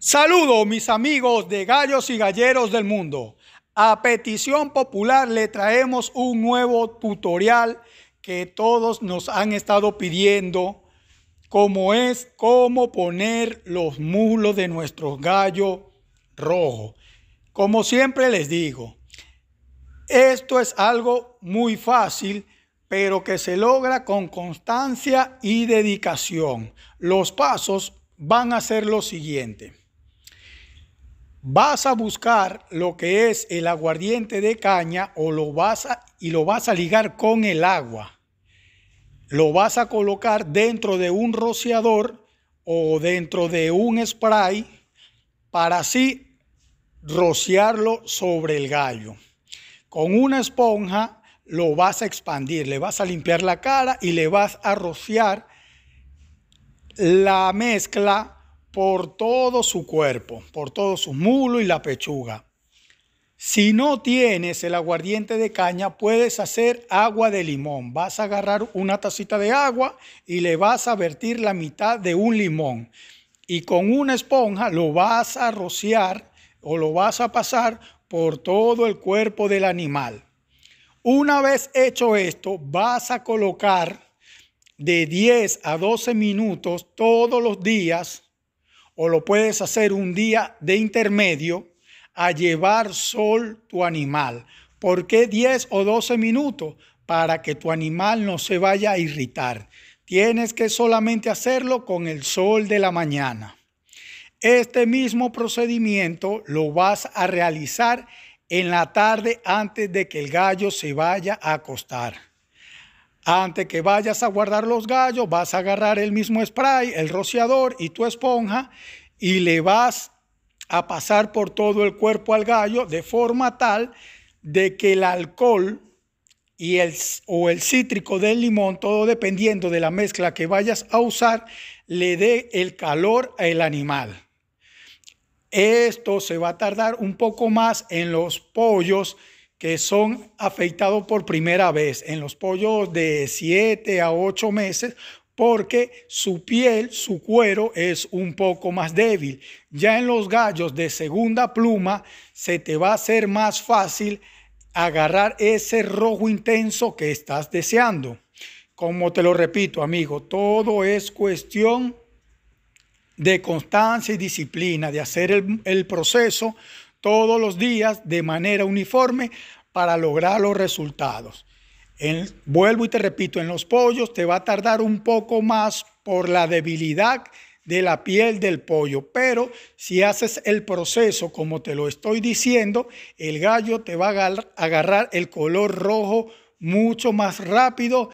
Saludos mis amigos de gallos y galleros del mundo. A petición popular le traemos un nuevo tutorial que todos nos han estado pidiendo, como es cómo poner los mulos de nuestro gallo rojo. Como siempre les digo, esto es algo muy fácil, pero que se logra con constancia y dedicación. Los pasos van a ser los siguientes vas a buscar lo que es el aguardiente de caña o lo vas a, y lo vas a ligar con el agua. Lo vas a colocar dentro de un rociador o dentro de un spray para así rociarlo sobre el gallo. Con una esponja lo vas a expandir, le vas a limpiar la cara y le vas a rociar la mezcla por todo su cuerpo, por todo su mulo y la pechuga. Si no tienes el aguardiente de caña, puedes hacer agua de limón. Vas a agarrar una tacita de agua y le vas a vertir la mitad de un limón. Y con una esponja lo vas a rociar o lo vas a pasar por todo el cuerpo del animal. Una vez hecho esto, vas a colocar de 10 a 12 minutos todos los días o lo puedes hacer un día de intermedio a llevar sol tu animal. ¿Por qué 10 o 12 minutos? Para que tu animal no se vaya a irritar. Tienes que solamente hacerlo con el sol de la mañana. Este mismo procedimiento lo vas a realizar en la tarde antes de que el gallo se vaya a acostar. Antes que vayas a guardar los gallos, vas a agarrar el mismo spray, el rociador y tu esponja y le vas a pasar por todo el cuerpo al gallo de forma tal de que el alcohol y el, o el cítrico del limón, todo dependiendo de la mezcla que vayas a usar, le dé el calor al animal. Esto se va a tardar un poco más en los pollos que son afeitados por primera vez en los pollos de 7 a 8 meses porque su piel, su cuero es un poco más débil. Ya en los gallos de segunda pluma se te va a hacer más fácil agarrar ese rojo intenso que estás deseando. Como te lo repito, amigo, todo es cuestión de constancia y disciplina, de hacer el, el proceso todos los días de manera uniforme para lograr los resultados. vuelvo y te repito, en los pollos te va a tardar un poco más por la debilidad de la piel del pollo, pero si haces el proceso como te lo estoy diciendo, el gallo te va a agarrar el color rojo mucho más rápido.